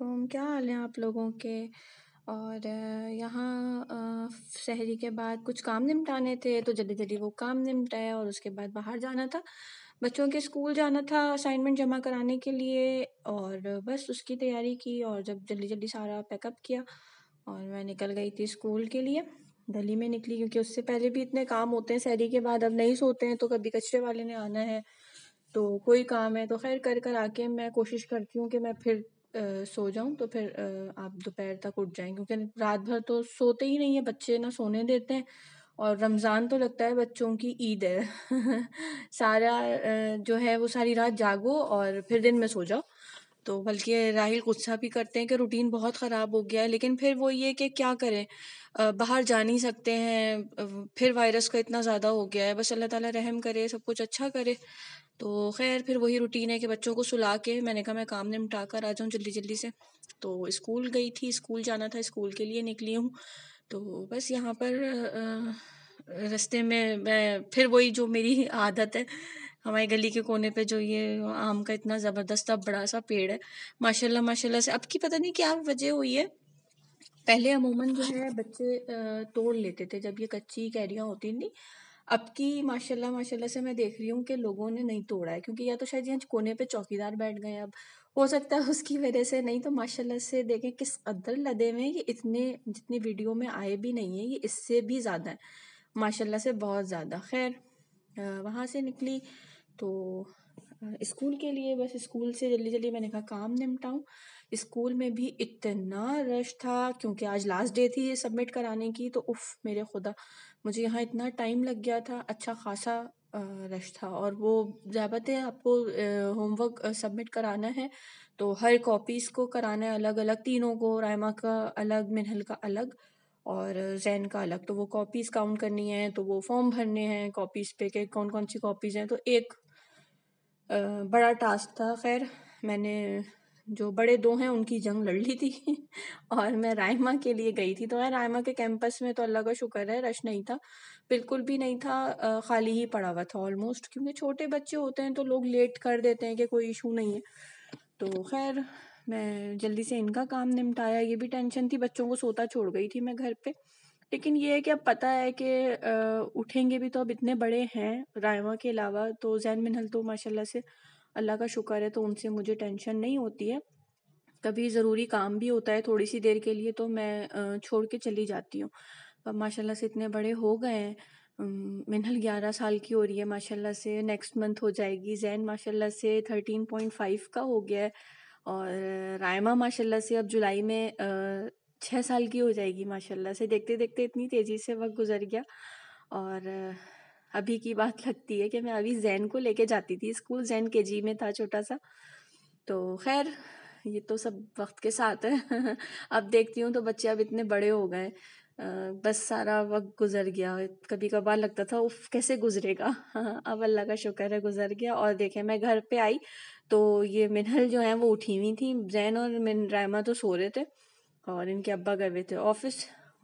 वालेकुम क्या हाल हैं आप लोगों के और यहाँ शहरी के बाद कुछ काम निपटाने थे तो जल्दी जल्दी वो काम निपटाया और उसके बाद बाहर जाना था बच्चों के स्कूल जाना था असाइनमेंट जमा कराने के लिए और बस उसकी तैयारी की और जब जल्दी जल्दी सारा पैकअप किया और मैं निकल गई थी स्कूल के लिए गली में निकली क्योंकि उससे पहले भी इतने काम होते हैं शहरी के बाद अब नहीं सोते हैं तो कभी कचरे वाले ने आना है तो कोई काम है तो खैर कर कर आके मैं कोशिश करती हूँ कि मैं फिर सो जाऊं तो फिर आप दोपहर तक उठ जाएं क्योंकि रात भर तो सोते ही नहीं है बच्चे ना सोने देते हैं और रमज़ान तो लगता है बच्चों की ईद है सारा जो है वो सारी रात जागो और फिर दिन में सो जाओ तो बल्कि राहिल गुस्सा भी करते हैं कि रूटीन बहुत ख़राब हो गया है लेकिन फिर वो ये कि क्या करें बाहर जा नहीं सकते हैं फिर वायरस का इतना ज़्यादा हो गया है बस अल्लाह ताला रहम करे सब कुछ अच्छा करे तो खैर फिर वही रूटीन है कि बच्चों को सुला के मैंने कहा मैं काम निपटा कर आ जाऊँ जल्दी जल्दी से तो स्कूल गई थी स्कूल जाना था स्कूल के लिए निकली हूँ तो बस यहाँ पर रस्ते में मैं फिर वही जो मेरी आदत है हमारी गली के कोने पे जो ये आम का इतना ज़बरदस्त अब बड़ा सा पेड़ है माशाल्लाह माशाल्लाह से अब की पता नहीं क्या वजह हुई है पहले अमूमन जो है बच्चे तोड़ लेते थे जब ये कच्ची कैरियाँ होती नहीं अब की माशाल्लाह माशाल्लाह से मैं देख रही हूँ कि लोगों ने नहीं तोड़ा है क्योंकि या तो शायद यहाँ कोने पे चौकीदार बैठ गए अब हो सकता है उसकी वजह से नहीं तो माशाल्लाह से देखें किस अदर लदे में ये इतने जितने वीडियो में आए भी नहीं है ये इससे भी ज़्यादा है माशाल्लाह से बहुत ज़्यादा खैर वहाँ से निकली तो स्कूल के लिए बस स्कूल से जल्दी जल्दी मैंने कहा काम निपटाऊं स्कूल में भी इतना रश था क्योंकि आज लास्ट डे थी ये सबमिट कराने की तो उफ़ मेरे खुदा मुझे यहाँ इतना टाइम लग गया था अच्छा खासा रश था और वो है आपको होमवर्क सबमिट कराना है तो हर कॉपीज़ को कराना है अलग अलग तीनों को रायमा का अलग मिनहल का अलग और जैन का अलग तो वो कॉपीज़ काउंट करनी है तो वो फॉर्म भरने हैं कॉपीज़ पे के कौन कौन सी कॉपीज़ हैं तो एक बड़ा टास्क था खैर मैंने जो बड़े दो हैं उनकी जंग लड़ ली थी और मैं रायमा के लिए गई थी तो मैं रायमा के कैंपस में तो अल्लाह का शुक्र है रश नहीं था बिल्कुल भी नहीं था खाली ही पड़ा हुआ था ऑलमोस्ट क्योंकि छोटे बच्चे होते हैं तो लोग लेट कर देते हैं कि कोई इशू नहीं है तो खैर मैं जल्दी से इनका काम निपटाया ये भी टेंशन थी बच्चों को सोता छोड़ गई थी मैं घर पर लेकिन ये है कि अब पता है कि उठेंगे भी तो अब इतने बड़े हैं रायमा के अलावा तो जैन मिनहल तो माशाल्लाह से अल्लाह का शुक्र है तो उनसे मुझे टेंशन नहीं होती है कभी ज़रूरी काम भी होता है थोड़ी सी देर के लिए तो मैं छोड़ के चली जाती हूँ अब माशाल्लाह से इतने बड़े हो गए हैं मिनहल ग्यारह साल की हो रही है माशाल्लाह से नेक्स्ट मंथ हो जाएगी जैन माशाल्लाह से थर्टीन पॉइंट फाइव का हो गया है और रायमा माशाल्लाह से अब जुलाई में छः साल की हो जाएगी माशाल्लाह से देखते देखते इतनी तेज़ी से वक्त गुजर गया और अभी की बात लगती है कि मैं अभी जैन को लेके जाती थी स्कूल जैन के जी में था छोटा सा तो खैर ये तो सब वक्त के साथ है अब देखती हूँ तो बच्चे अब इतने बड़े हो गए बस सारा वक्त गुजर गया कभी कभार लगता था उफ कैसे गुजरेगा अब अल्लाह का शुक्र है गुजर गया और देखें मैं घर पे आई तो ये मिनहल जो है वो उठी हुई थी जैन और मिन रैमा तो सो रहे थे और इनके अब्बा गए हुए थे ऑफिस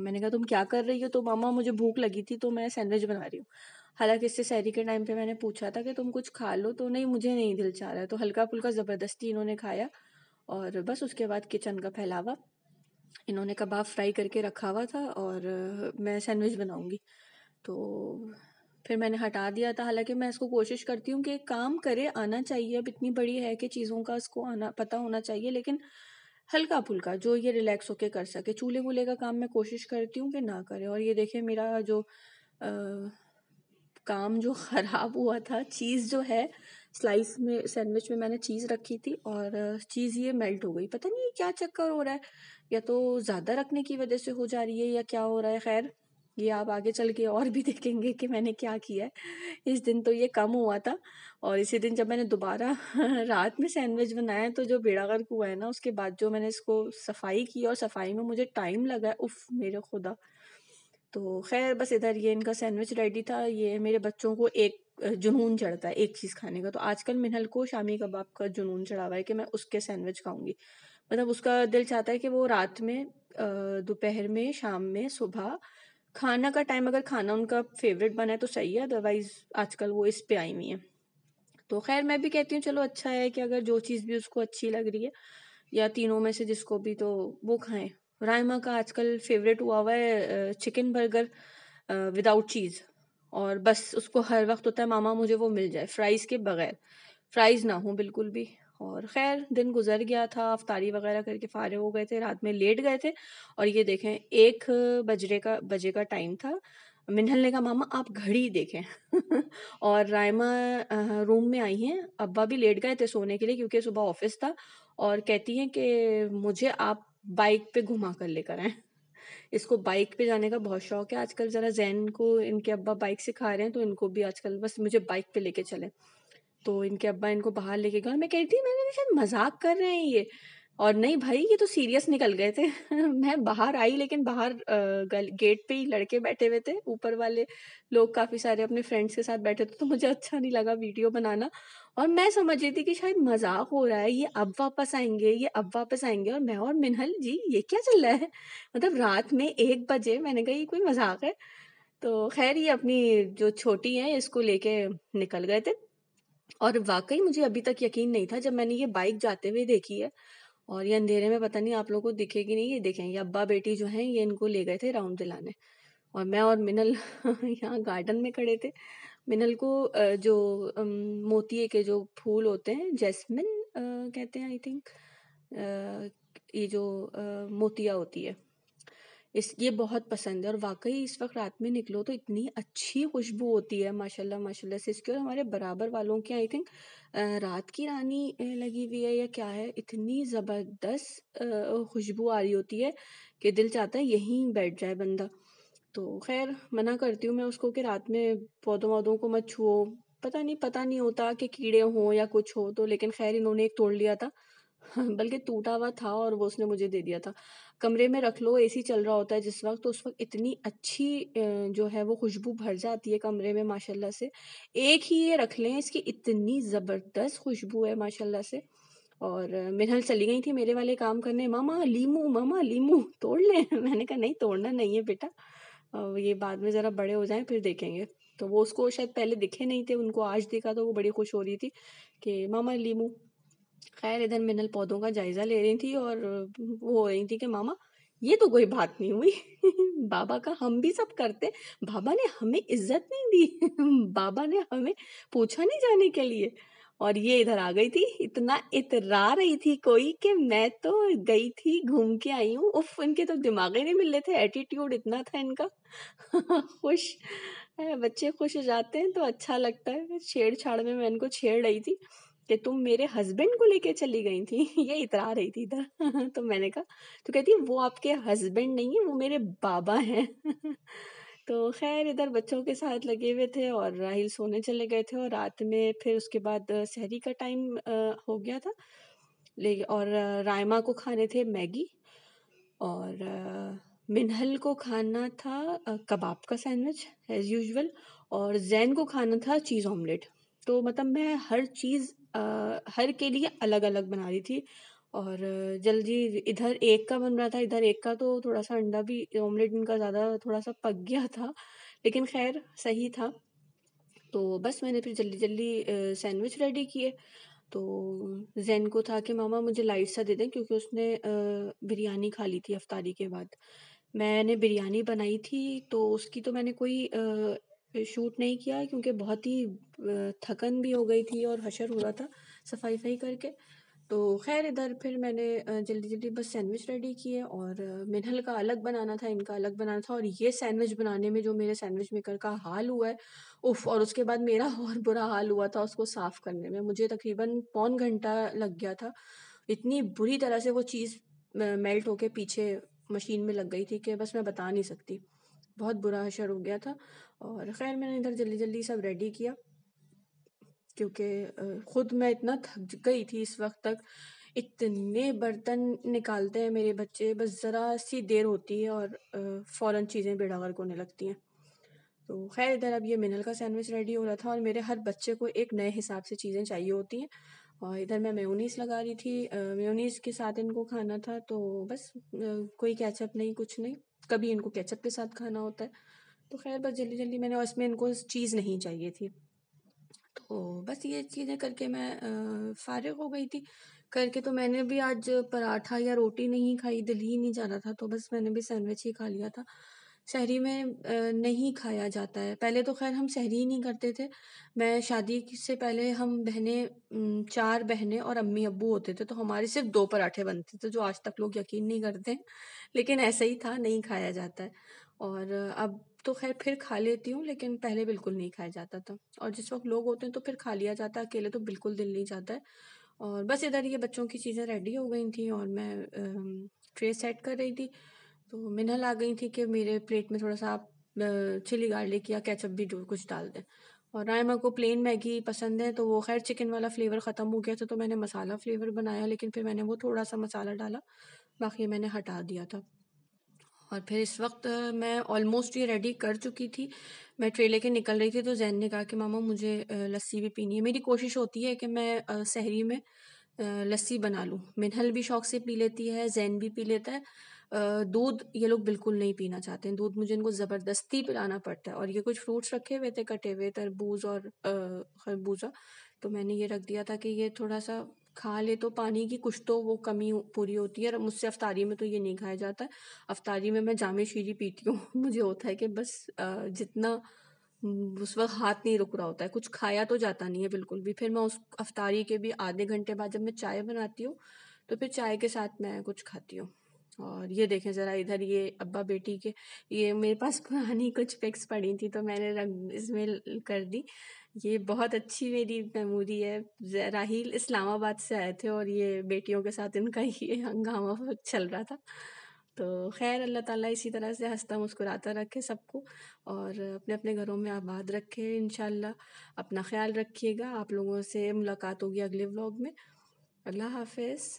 मैंने कहा तुम क्या कर रही हो तो मामा मुझे भूख लगी थी तो मैं सैंडविच बना रही हूँ हालांकि इससे सहरी के टाइम पे मैंने पूछा था कि तुम कुछ खा लो तो नहीं मुझे नहीं दिल चाह रहा है तो हल्का फुल्का ज़बरदस्ती इन्होंने खाया और बस उसके बाद किचन का फैलावा इन्होंने कबाब फ्राई करके रखा हुआ था और मैं सैंडविच बनाऊँगी तो फिर मैंने हटा दिया था हालांकि मैं इसको कोशिश करती हूँ कि काम करे आना चाहिए अब इतनी बड़ी है कि चीज़ों का इसको आना पता होना चाहिए लेकिन हल्का फुल्का जो ये रिलैक्स होके कर सके चूल्हे वूल्हे का काम मैं कोशिश करती हूँ कि ना करे और ये देखें मेरा जो आ, काम जो ख़राब हुआ था चीज़ जो है स्लाइस में सैंडविच में मैंने चीज़ रखी थी और चीज़ ये मेल्ट हो गई पता नहीं क्या चक्कर हो रहा है या तो ज़्यादा रखने की वजह से हो जा रही है या क्या हो रहा है खैर ये आप आगे चल के और भी देखेंगे कि मैंने क्या किया है इस दिन तो ये कम हुआ था और इसी दिन जब मैंने दोबारा रात में सैंडविच बनाया तो जो बेड़ा गर्क हुआ है ना उसके बाद जो मैंने इसको सफाई की और सफाई में मुझे टाइम लगा उफ मेरे खुदा तो खैर बस इधर ये इनका सैंडविच रेडी था ये मेरे बच्चों को एक जुनून चढ़ता है एक चीज़ खाने का तो आजकल मिनहल को शामी कबाब का जुनून चढ़ा हुआ है कि मैं उसके सैंडविच खाऊंगी मतलब उसका दिल चाहता है कि वो रात में दोपहर में शाम में सुबह खाना का टाइम अगर खाना उनका फेवरेट बना है तो सही है अदरवाइज आजकल वो इस पे आई हुई है तो खैर मैं भी कहती हूँ चलो अच्छा है कि अगर जो चीज़ भी उसको अच्छी लग रही है या तीनों में से जिसको भी तो वो खाएं रायमा का आजकल फेवरेट हुआ हुआ है चिकन बर्गर विदाउट चीज़ और बस उसको हर वक्त होता है मामा मुझे वो मिल जाए फ्राइज़ के बगैर फ्राइज़ ना हो बिल्कुल भी और खैर दिन गुजर गया था अफ्तारी वगैरह करके फारे हो गए थे रात में लेट गए थे और ये देखें एक बजरे का बजे का टाइम था मिन्हल ने कहा मामा आप घड़ी देखें और रायमा रूम में आई हैं अब्बा भी लेट गए थे सोने के लिए क्योंकि सुबह ऑफिस था और कहती हैं कि मुझे आप बाइक पे घुमा कर लेकर आए इसको बाइक पे जाने का बहुत शौक है आजकल ज़रा जैन को इनके अब्बा बाइक सिखा रहे हैं तो इनको भी आजकल बस मुझे बाइक पे लेके चले तो इनके अब्बा इनको बाहर लेके गए और मैं कहती थी मैंने शायद मजाक कर रहे हैं ये और नहीं भाई ये तो सीरियस निकल गए थे मैं बाहर आई लेकिन बाहर गेट पे ही लड़के बैठे हुए थे ऊपर वाले लोग काफ़ी सारे अपने फ्रेंड्स के साथ बैठे थे तो मुझे अच्छा नहीं लगा वीडियो बनाना और मैं समझ रही थी कि शायद मजाक हो रहा है ये अब वापस आएंगे ये अब वापस आएंगे और मैं और मिनहल जी ये क्या चल रहा है मतलब रात में एक बजे मैंने कहा ये कोई मजाक है तो खैर ये अपनी जो छोटी है इसको लेके निकल गए थे और वाकई मुझे अभी तक यकीन नहीं था जब मैंने ये बाइक जाते हुए देखी है और ये अंधेरे में पता नहीं आप लोगों को दिखे कि नहीं ये देखें ये अब्बा बेटी जो हैं ये इनको ले गए थे राउंड दिलाने और मैं और मिनल यहाँ गार्डन में खड़े थे मिनल को जो मोती के जो फूल होते हैं जैस्मिन कहते हैं आई थिंक ये जो मोतिया होती है इस ये बहुत पसंद है और वाकई इस वक्त रात में निकलो तो इतनी अच्छी खुशबू होती है माशाल्लाह माशाल्लाह से इसके और हमारे बराबर वालों की आई थिंक रात की रानी लगी हुई है या क्या है इतनी ज़बरदस्त खुशबू आ रही होती है कि दिल चाहता है यहीं बैठ जाए बंदा तो खैर मना करती हूँ मैं उसको कि रात में पौधों वौधों को मत छुओ पता नहीं पता नहीं होता कि कीड़े हों या कुछ हो तो लेकिन खैर इन्होंने एक तोड़ लिया था बल्कि टूटा हुआ था और वो उसने मुझे दे दिया था कमरे में रख लो एसी चल रहा होता है जिस वक्त तो उस वक्त इतनी अच्छी जो है वो खुशबू भर जाती है कमरे में माशाल्लाह से एक ही ये रख लें इसकी इतनी ज़बरदस्त खुशबू है माशाल्लाह से और मिनहल चली गई थी मेरे वाले काम करने मामा लीमू मामा लीमू तोड़ लें मैंने कहा नहीं तोड़ना नहीं है बेटा ये बाद में ज़रा बड़े हो जाएँ फिर देखेंगे तो वो उसको शायद पहले दिखे नहीं थे उनको आज देखा तो वो बड़ी खुश हो रही थी कि मामा लीमू खैर इधर मिनल पौधों का जायजा ले रही थी और वो हो रही थी कि मामा ये तो कोई बात नहीं हुई बाबा का हम भी सब करते बाबा ने हमें इज्जत नहीं दी बाबा ने हमें पूछा नहीं जाने के लिए और ये इधर आ गई थी इतना इतरा रही थी कोई कि मैं तो गई थी घूम के आई हूँ उफ इनके तो दिमाग ही नहीं मिल रहे थे एटीट्यूड इतना था इनका खुश बच्चे खुश हो जाते हैं तो अच्छा लगता है छेड़छाड़ में मैं इनको छेड़ रही थी कि तुम मेरे हस्बैंड को लेके चली गई थी ये इतरा रही थी इधर तो मैंने कहा तो कहती वो आपके हस्बैंड नहीं है वो मेरे बाबा हैं तो खैर इधर बच्चों के साथ लगे हुए थे और राहिल सोने चले गए थे और रात में फिर उसके बाद शहरी का टाइम हो गया था ले और रायमा को खाने थे मैगी और मिनहल को खाना था कबाब का सैंडविच एज़ यूजल और जैन को खाना था चीज़ ऑमलेट तो मतलब मैं हर चीज़ हर के लिए अलग अलग बना रही थी और जल्दी इधर एक का बन रहा था इधर एक का तो थोड़ा सा अंडा भी ऑमलेट इनका ज़्यादा थोड़ा सा पक गया था लेकिन खैर सही था तो बस मैंने फिर जल्दी जल्दी सैंडविच रेडी किए तो जैन को था कि मामा मुझे लाइट सा दे दें क्योंकि उसने बिरयानी खा ली थी अफ्तारी के बाद मैंने बिरयानी बनाई थी तो उसकी तो मैंने कोई फिर शूट नहीं किया क्योंकि बहुत ही थकन भी हो गई थी और हशर हो रहा था सफाई वफाई करके तो खैर इधर फिर मैंने जल्दी जल्दी बस सैंडविच रेडी किए और मिनहल का अलग बनाना था इनका अलग बनाना था और ये सैंडविच बनाने में जो मेरे सैंडविच मेकर का हाल हुआ है उफ़ और उसके बाद मेरा और बुरा हाल हुआ था उसको साफ़ करने में मुझे तकरीबन पौन घंटा लग गया था इतनी बुरी तरह से वो चीज़ मेल्ट होके पीछे मशीन में लग गई थी कि बस मैं बता नहीं सकती बहुत बुरा अशर हो गया था और खैर मैंने इधर जल्दी जल्दी सब रेडी किया क्योंकि ख़ुद मैं इतना थक गई थी इस वक्त तक इतने बर्तन निकालते हैं मेरे बच्चे बस ज़रा सी देर होती है और फ़ौर चीज़ें बेड़ागर होने लगती हैं तो खैर इधर अब ये मिनल का सैंडविच रेडी हो रहा था और मेरे हर बच्चे को एक नए हिसाब से चीज़ें चाहिए होती हैं और इधर मैं मेयोनीस लगा रही थी मेयोनीस के साथ इनको खाना था तो बस कोई कैचअप नहीं कुछ नहीं कभी इनको केचप के साथ खाना होता है तो खैर बस जल्दी जल्दी मैंने और इसमें इनको चीज़ नहीं चाहिए थी तो बस ये चीज़ें करके मैं फारग हो गई थी करके तो मैंने भी आज पराठा या रोटी नहीं खाई दिल ही नहीं जा रहा था तो बस मैंने भी सैंडविच ही खा लिया था शहरी में नहीं खाया जाता है पहले तो खैर हम शहरी नहीं करते थे मैं शादी से पहले हम बहनें चार बहनें और अम्मी अब्बू होते थे तो हमारे सिर्फ दो पराठे बनते थे जो आज तक लोग यकीन नहीं करते लेकिन ऐसा ही था नहीं खाया जाता है और अब तो खैर फिर खा लेती हूँ लेकिन पहले बिल्कुल नहीं खाया जाता था और जिस वक्त लोग होते हैं तो फिर खा लिया जाता है अकेले तो बिल्कुल दिल नहीं जाता है और बस इधर ये बच्चों की चीज़ें रेडी हो गई थी और मैं ट्रे सेट कर रही थी तो मिनल आ गई थी कि मेरे प्लेट में थोड़ा सा आप चिली गार्लिक या केचप भी कुछ डाल दें और रायमा को प्लेन मैगी पसंद है तो वो खैर चिकन वाला फ्लेवर ख़त्म हो गया था तो मैंने मसाला फ्लेवर बनाया लेकिन फिर मैंने वो थोड़ा सा मसाला डाला बाकी मैंने हटा दिया था और फिर इस वक्त मैं ऑलमोस्ट ये रेडी कर चुकी थी मैं ट्रे लेके निकल रही थी तो जैन ने कहा कि मामा मुझे लस्सी भी पीनी है मेरी कोशिश होती है कि मैं शहरी में लस्सी बना लूँ मिनहल भी शौक से पी लेती है जैन भी पी लेता है दूध ये लोग बिल्कुल नहीं पीना चाहते हैं दूध मुझे इनको ज़बरदस्ती पिलाना पड़ता है और ये कुछ फ्रूट्स रखे हुए थे कटे हुए तरबूज और खरबूजा तो मैंने ये रख दिया था कि ये थोड़ा सा खा ले तो पानी की कुछ तो वो कमी पूरी होती है और मुझसे अफ्तारी में तो ये नहीं खाया जाता है अफ्तारी में मैं जामे शीरी पीती हूँ मुझे होता है कि बस जितना उस वक्त हाथ नहीं रुक रहा होता है कुछ खाया तो जाता नहीं है बिल्कुल भी फिर मैं उस अफ्तारी के भी आधे घंटे बाद जब मैं चाय बनाती हूँ तो फिर चाय के साथ मैं कुछ खाती हूँ और ये देखें ज़रा इधर ये अब्बा बेटी के ये मेरे पास पुरानी कुछ पिक्स पड़ी थी तो मैंने रंग इसमें कर दी ये बहुत अच्छी मेरी मेमोरी है राहील इस्लामाबाद से आए थे और ये बेटियों के साथ इनका ये हंगामा चल रहा था तो खैर अल्लाह ताला इसी तरह से हंसता मुस्कुराता रखे सबको और अपने अपने घरों में आबाद रखे इन अपना ख्याल रखिएगा आप लोगों से मुलाकात होगी अगले व्लॉग में अल्लाह हाफिज़